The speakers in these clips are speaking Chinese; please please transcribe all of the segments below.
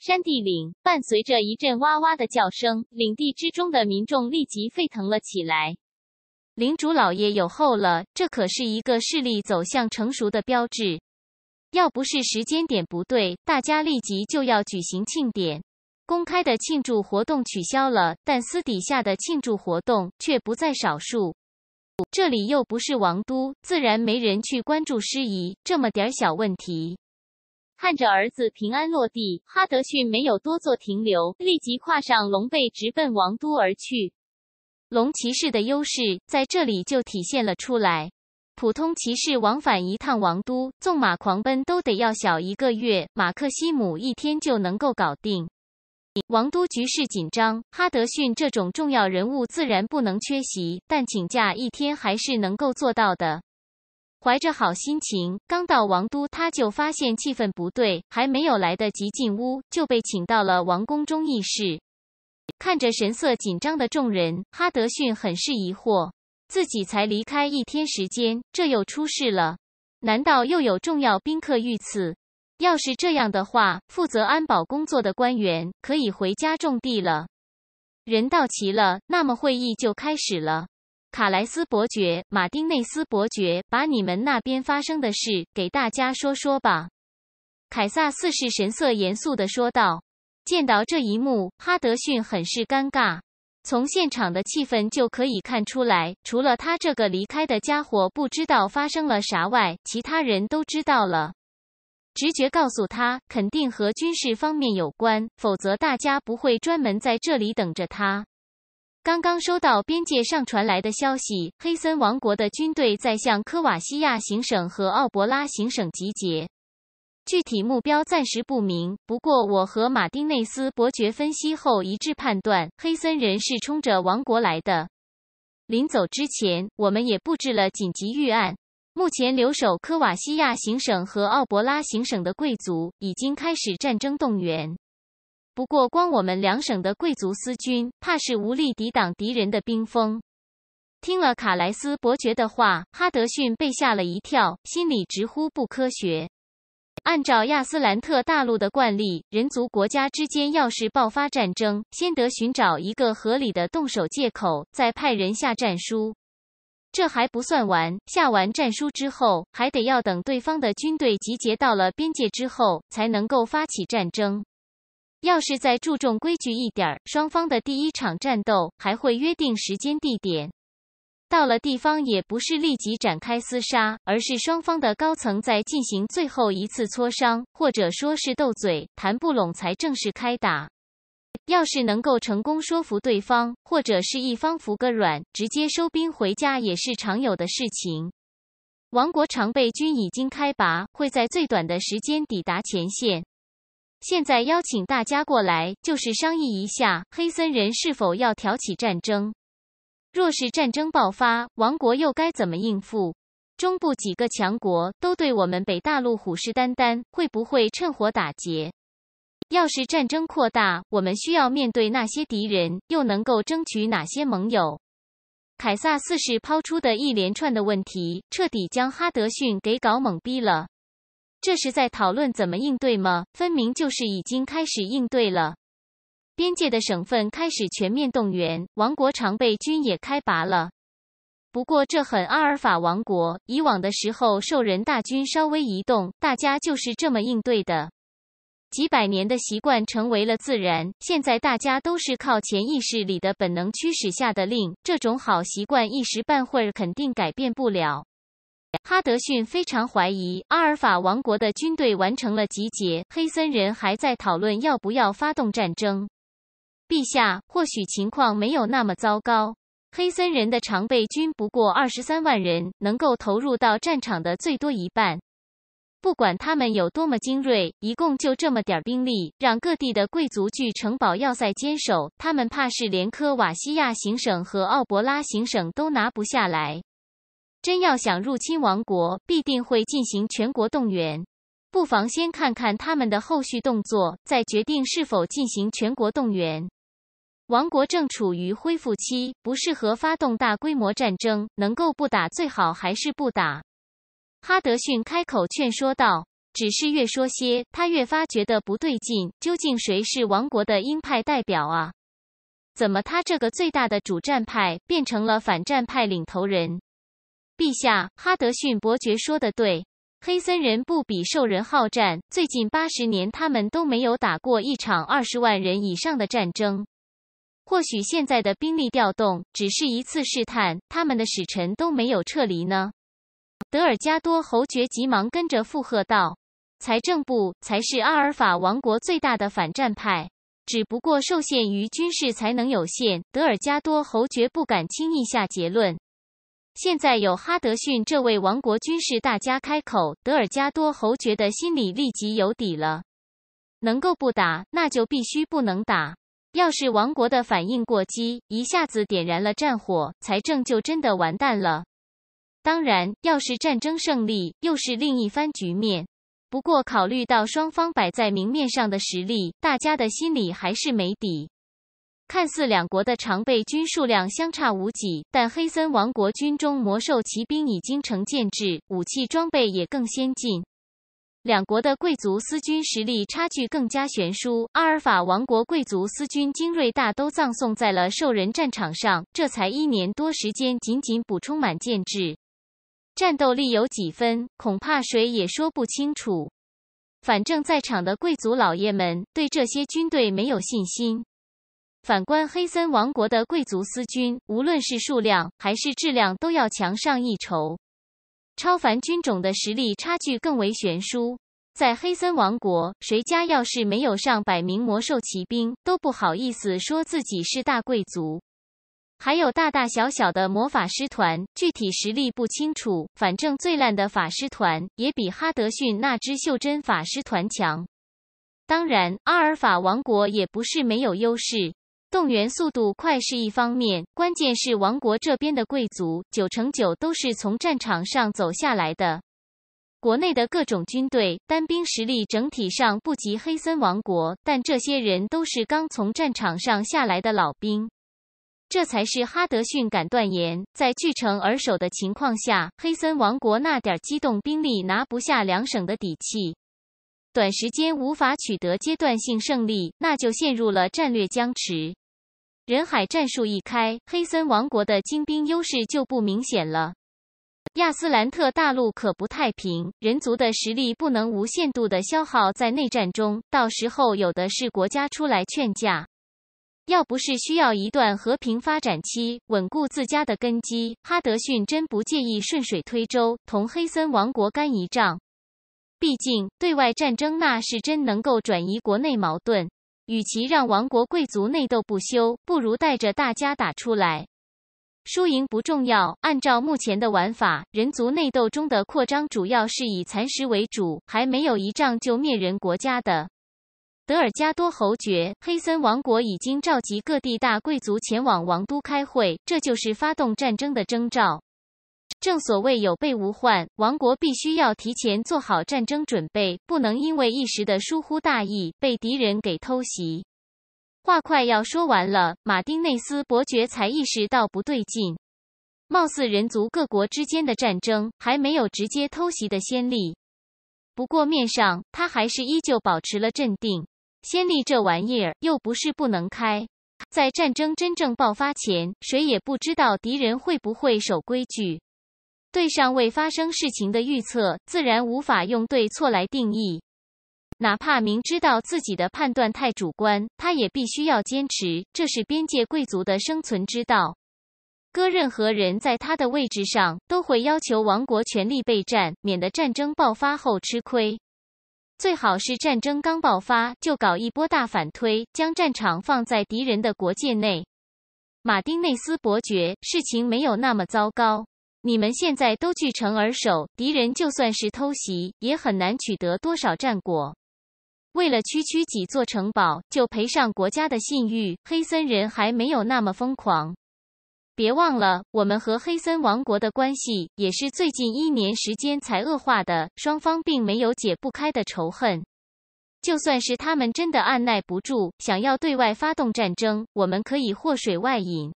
山地岭伴随着一阵哇哇的叫声，领地之中的民众立即沸腾了起来。领主老爷有后了，这可是一个势力走向成熟的标志。要不是时间点不对，大家立即就要举行庆典。公开的庆祝活动取消了，但私底下的庆祝活动却不在少数。这里又不是王都，自然没人去关注失仪这么点小问题。看着儿子平安落地，哈德逊没有多做停留，立即跨上龙背，直奔王都而去。龙骑士的优势在这里就体现了出来：普通骑士往返一趟王都，纵马狂奔都得要小一个月，马克西姆一天就能够搞定。王都局势紧张，哈德逊这种重要人物自然不能缺席，但请假一天还是能够做到的。怀着好心情，刚到王都，他就发现气氛不对。还没有来得及进屋，就被请到了王宫中议事。看着神色紧张的众人，哈德逊很是疑惑：自己才离开一天时间，这又出事了？难道又有重要宾客遇刺？要是这样的话，负责安保工作的官员可以回家种地了。人到齐了，那么会议就开始了。卡莱斯伯爵、马丁内斯伯爵，把你们那边发生的事给大家说说吧。”凯撒四世神色严肃的说道。见到这一幕，哈德逊很是尴尬。从现场的气氛就可以看出来，除了他这个离开的家伙不知道发生了啥外，其他人都知道了。直觉告诉他，肯定和军事方面有关，否则大家不会专门在这里等着他。刚刚收到边界上传来的消息，黑森王国的军队在向科瓦西亚行省和奥博拉行省集结，具体目标暂时不明。不过，我和马丁内斯伯爵分析后一致判断，黑森人是冲着王国来的。临走之前，我们也布置了紧急预案。目前留守科瓦西亚行省和奥博拉行省的贵族已经开始战争动员。不过，光我们两省的贵族私军，怕是无力抵挡敌人的兵锋。听了卡莱斯伯爵的话，哈德逊被吓了一跳，心里直呼不科学。按照亚斯兰特大陆的惯例，人族国家之间要是爆发战争，先得寻找一个合理的动手借口，再派人下战书。这还不算完，下完战书之后，还得要等对方的军队集结到了边界之后，才能够发起战争。要是再注重规矩一点儿，双方的第一场战斗还会约定时间地点。到了地方也不是立即展开厮杀，而是双方的高层在进行最后一次磋商，或者说是斗嘴，谈不拢才正式开打。要是能够成功说服对方，或者是一方服个软，直接收兵回家也是常有的事情。王国常备军已经开拔，会在最短的时间抵达前线。现在邀请大家过来，就是商议一下黑森人是否要挑起战争。若是战争爆发，王国又该怎么应付？中部几个强国都对我们北大陆虎视眈眈，会不会趁火打劫？要是战争扩大，我们需要面对那些敌人，又能够争取哪些盟友？凯撒四世抛出的一连串的问题，彻底将哈德逊给搞懵逼了。这是在讨论怎么应对吗？分明就是已经开始应对了。边界的省份开始全面动员，王国常备军也开拔了。不过这很阿尔法王国，以往的时候兽人大军稍微移动，大家就是这么应对的。几百年的习惯成为了自然，现在大家都是靠潜意识里的本能驱使下的令，这种好习惯一时半会儿肯定改变不了。哈德逊非常怀疑阿尔法王国的军队完成了集结，黑森人还在讨论要不要发动战争。陛下，或许情况没有那么糟糕。黑森人的常备军不过二十三万人，能够投入到战场的最多一半。不管他们有多么精锐，一共就这么点兵力，让各地的贵族据城堡要塞坚守，他们怕是连科瓦西亚行省和奥博拉行省都拿不下来。真要想入侵王国，必定会进行全国动员。不妨先看看他们的后续动作，再决定是否进行全国动员。王国正处于恢复期，不适合发动大规模战争。能够不打最好，还是不打。哈德逊开口劝说道。只是越说些，他越发觉得不对劲。究竟谁是王国的鹰派代表啊？怎么他这个最大的主战派变成了反战派领头人？陛下，哈德逊伯爵说的对，黑森人不比兽人好战。最近八十年，他们都没有打过一场二十万人以上的战争。或许现在的兵力调动只是一次试探，他们的使臣都没有撤离呢。德尔加多侯爵急忙跟着附和道：“财政部才是阿尔法王国最大的反战派，只不过受限于军事才能有限。”德尔加多侯爵不敢轻易下结论。现在有哈德逊这位王国军事大家开口，德尔加多侯爵的心里立即有底了。能够不打，那就必须不能打。要是王国的反应过激，一下子点燃了战火，财政就真的完蛋了。当然，要是战争胜利，又是另一番局面。不过，考虑到双方摆在明面上的实力，大家的心里还是没底。看似两国的常备军数量相差无几，但黑森王国军中魔兽骑兵已经成建制，武器装备也更先进。两国的贵族私军实力差距更加悬殊。阿尔法王国贵族私军精锐大都葬送在了兽人战场上，这才一年多时间，仅仅补充满建制，战斗力有几分，恐怕谁也说不清楚。反正，在场的贵族老爷们对这些军队没有信心。反观黑森王国的贵族丝军，无论是数量还是质量，都要强上一筹。超凡军种的实力差距更为悬殊。在黑森王国，谁家要是没有上百名魔兽骑兵，都不好意思说自己是大贵族。还有大大小小的魔法师团，具体实力不清楚，反正最烂的法师团也比哈德逊那支袖珍法师团强。当然，阿尔法王国也不是没有优势。动员速度快是一方面，关键是王国这边的贵族九成九都是从战场上走下来的。国内的各种军队单兵实力整体上不及黑森王国，但这些人都是刚从战场上下来的老兵，这才是哈德逊敢断言，在据城而守的情况下，黑森王国那点机动兵力拿不下两省的底气。短时间无法取得阶段性胜利，那就陷入了战略僵持。人海战术一开，黑森王国的精兵优势就不明显了。亚斯兰特大陆可不太平，人族的实力不能无限度的消耗在内战中，到时候有的是国家出来劝架。要不是需要一段和平发展期，稳固自家的根基，哈德逊真不介意顺水推舟，同黑森王国干一仗。毕竟，对外战争那是真能够转移国内矛盾。与其让王国贵族内斗不休，不如带着大家打出来，输赢不重要。按照目前的玩法，人族内斗中的扩张主要是以蚕食为主，还没有一仗就灭人国家的。德尔加多侯爵，黑森王国已经召集各地大贵族前往王都开会，这就是发动战争的征兆。正所谓有备无患，王国必须要提前做好战争准备，不能因为一时的疏忽大意被敌人给偷袭。话快要说完了，马丁内斯伯爵才意识到不对劲。貌似人族各国之间的战争还没有直接偷袭的先例，不过面上他还是依旧保持了镇定。先例这玩意儿又不是不能开，在战争真正爆发前，谁也不知道敌人会不会守规矩。对尚未发生事情的预测，自然无法用对错来定义。哪怕明知道自己的判断太主观，他也必须要坚持，这是边界贵族的生存之道。哥，任何人在他的位置上，都会要求王国全力备战，免得战争爆发后吃亏。最好是战争刚爆发就搞一波大反推，将战场放在敌人的国界内。马丁内斯伯爵，事情没有那么糟糕。你们现在都据城而守，敌人就算是偷袭，也很难取得多少战果。为了区区几座城堡，就赔上国家的信誉，黑森人还没有那么疯狂。别忘了，我们和黑森王国的关系也是最近一年时间才恶化的，双方并没有解不开的仇恨。就算是他们真的按耐不住，想要对外发动战争，我们可以祸水外引。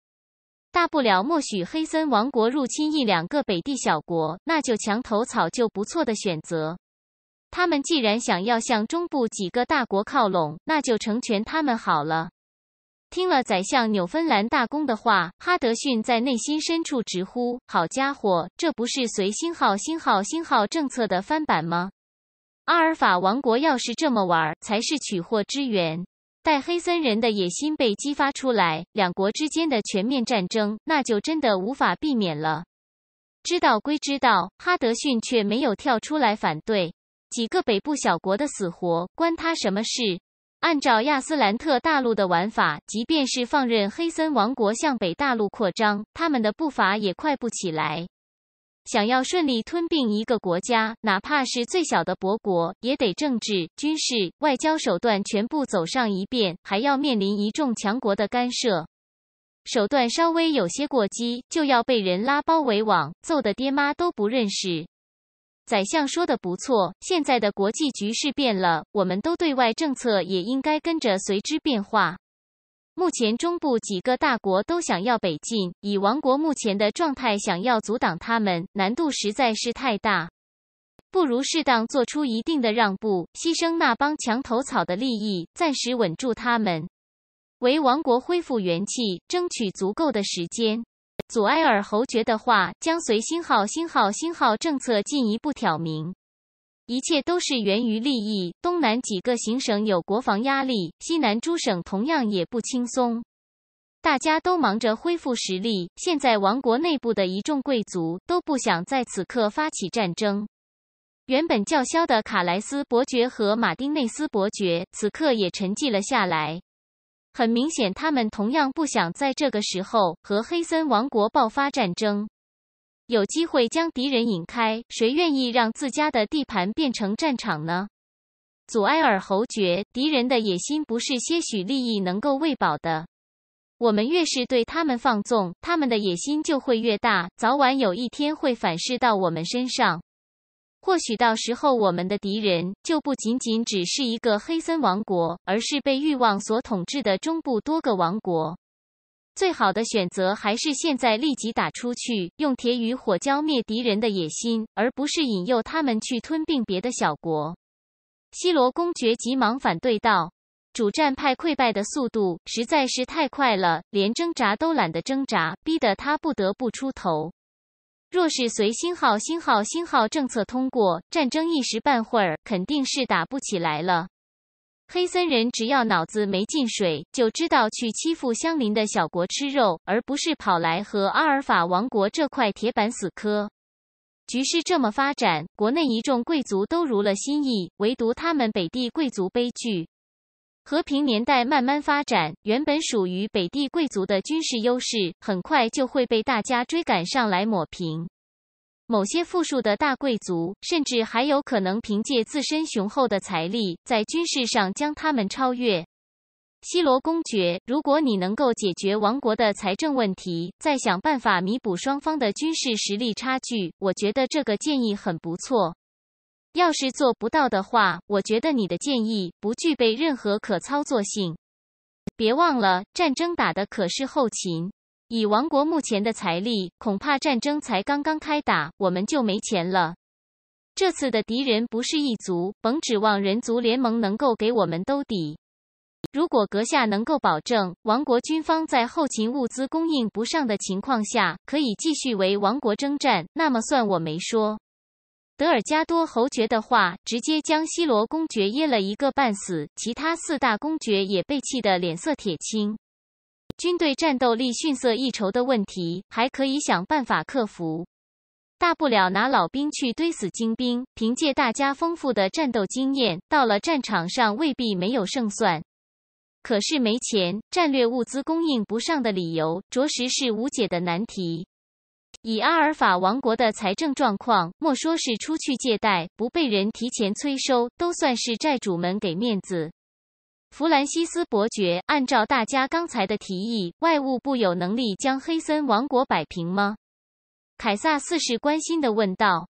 大不了默许黑森王国入侵一两个北地小国，那就墙头草就不错的选择。他们既然想要向中部几个大国靠拢，那就成全他们好了。听了宰相纽芬兰大公的话，哈德逊在内心深处直呼：“好家伙，这不是随新号、星号、星号政策的翻版吗？”阿尔法王国要是这么玩，才是取货之源。待黑森人的野心被激发出来，两国之间的全面战争那就真的无法避免了。知道归知道，哈德逊却没有跳出来反对。几个北部小国的死活关他什么事？按照亚斯兰特大陆的玩法，即便是放任黑森王国向北大陆扩张，他们的步伐也快不起来。想要顺利吞并一个国家，哪怕是最小的伯国，也得政治、军事、外交手段全部走上一遍，还要面临一众强国的干涉。手段稍微有些过激，就要被人拉包围网，揍得爹妈都不认识。宰相说的不错，现在的国际局势变了，我们都对外政策也应该跟着随之变化。目前，中部几个大国都想要北进。以王国目前的状态，想要阻挡他们，难度实在是太大。不如适当做出一定的让步，牺牲那帮墙头草的利益，暂时稳住他们，为王国恢复元气争取足够的时间。祖埃尔侯爵的话，将随星号、星号、星号政策进一步挑明。一切都是源于利益。东南几个行省有国防压力，西南诸省同样也不轻松。大家都忙着恢复实力。现在王国内部的一众贵族都不想在此刻发起战争。原本叫嚣的卡莱斯伯爵和马丁内斯伯爵此刻也沉寂了下来。很明显，他们同样不想在这个时候和黑森王国爆发战争。有机会将敌人引开，谁愿意让自家的地盘变成战场呢？祖埃尔侯爵，敌人的野心不是些许利益能够喂饱的。我们越是对他们放纵，他们的野心就会越大，早晚有一天会反噬到我们身上。或许到时候，我们的敌人就不仅仅只是一个黑森王国，而是被欲望所统治的中部多个王国。最好的选择还是现在立即打出去，用铁与火浇灭敌人的野心，而不是引诱他们去吞并别的小国。西罗公爵急忙反对道：“主战派溃败的速度实在是太快了，连挣扎都懒得挣扎，逼得他不得不出头。若是随‘星号星号星号’政策通过，战争一时半会儿肯定是打不起来了。”黑森人只要脑子没进水，就知道去欺负相邻的小国吃肉，而不是跑来和阿尔法王国这块铁板死磕。局势这么发展，国内一众贵族都如了心意，唯独他们北地贵族悲剧。和平年代慢慢发展，原本属于北地贵族的军事优势，很快就会被大家追赶上来抹平。某些富庶的大贵族，甚至还有可能凭借自身雄厚的财力，在军事上将他们超越。西罗公爵，如果你能够解决王国的财政问题，再想办法弥补双方的军事实力差距，我觉得这个建议很不错。要是做不到的话，我觉得你的建议不具备任何可操作性。别忘了，战争打的可是后勤。以王国目前的财力，恐怕战争才刚刚开打，我们就没钱了。这次的敌人不是异族，甭指望人族联盟能够给我们兜底。如果阁下能够保证王国军方在后勤物资供应不上的情况下，可以继续为王国征战，那么算我没说。德尔加多侯爵的话直接将西罗公爵噎了一个半死，其他四大公爵也被气得脸色铁青。军队战斗力逊色一筹的问题，还可以想办法克服。大不了拿老兵去堆死精兵，凭借大家丰富的战斗经验，到了战场上未必没有胜算。可是没钱，战略物资供应不上的理由，着实是无解的难题。以阿尔法王国的财政状况，莫说是出去借贷不被人提前催收，都算是债主们给面子。弗兰西斯伯爵按照大家刚才的提议，外务部有能力将黑森王国摆平吗？凯撒四是关心的问道。